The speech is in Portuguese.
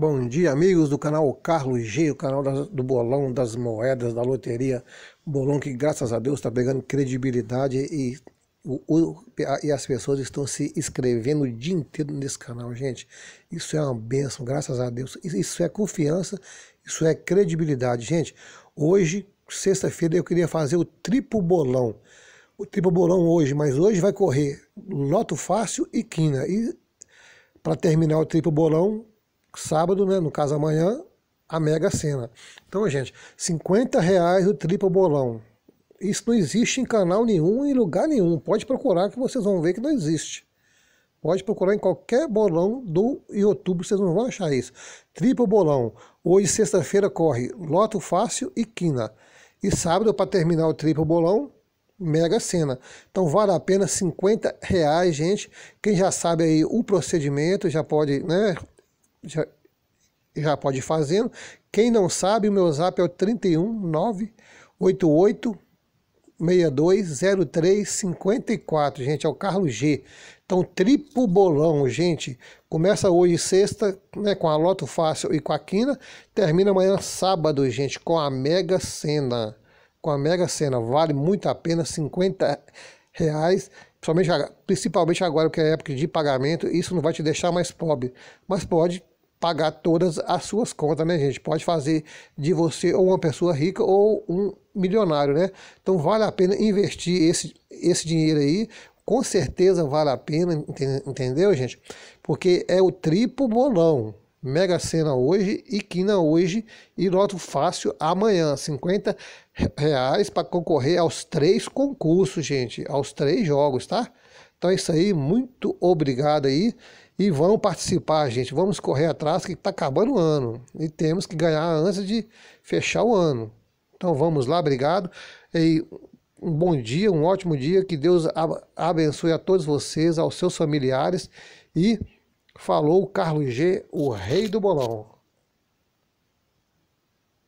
Bom dia, amigos do canal Carlos G, o canal do bolão das moedas da loteria. Bolão que, graças a Deus, está pegando credibilidade e, o, o, e as pessoas estão se inscrevendo o dia inteiro nesse canal, gente. Isso é uma benção, graças a Deus. Isso é confiança, isso é credibilidade, gente. Hoje, sexta-feira, eu queria fazer o triplo bolão. O triplo bolão hoje, mas hoje vai correr Loto Fácil e Quina. E para terminar o triplo bolão, sábado, né, no caso amanhã, a Mega Sena. Então, gente, 50 reais o triplo bolão. Isso não existe em canal nenhum, em lugar nenhum. Pode procurar que vocês vão ver que não existe. Pode procurar em qualquer bolão do YouTube, vocês não vão achar isso. Triplo bolão. Hoje, sexta-feira, corre Loto Fácil e Quina. E sábado, para terminar o triplo bolão, Mega Sena. Então vale a pena 50 reais, gente. Quem já sabe aí o procedimento, já pode, né, já, já pode ir fazendo. Quem não sabe, o meu zap é o 31988 620354, gente, é o Carlos G. Então, triplo bolão, gente. Começa hoje sexta, né, com a Loto Fácil e com a Quina, termina amanhã sábado, gente, com a Mega Sena. Com a Mega Sena, vale muito a pena, 50 reais, principalmente, principalmente agora que é época de pagamento, isso não vai te deixar mais pobre, mas pode pagar todas as suas contas, né, gente? Pode fazer de você ou uma pessoa rica ou um milionário, né? Então vale a pena investir esse, esse dinheiro aí. Com certeza vale a pena, entendeu, gente? Porque é o triplo bolão. Mega Sena hoje e Quina hoje e Loto Fácil amanhã. 50 reais para concorrer aos três concursos, gente. Aos três jogos, tá? Então é isso aí, muito obrigado aí. E vamos participar, gente. Vamos correr atrás, que está acabando o ano. E temos que ganhar antes de fechar o ano. Então vamos lá, obrigado. E um bom dia, um ótimo dia. Que Deus abençoe a todos vocês, aos seus familiares. E falou Carlos G, o rei do bolão.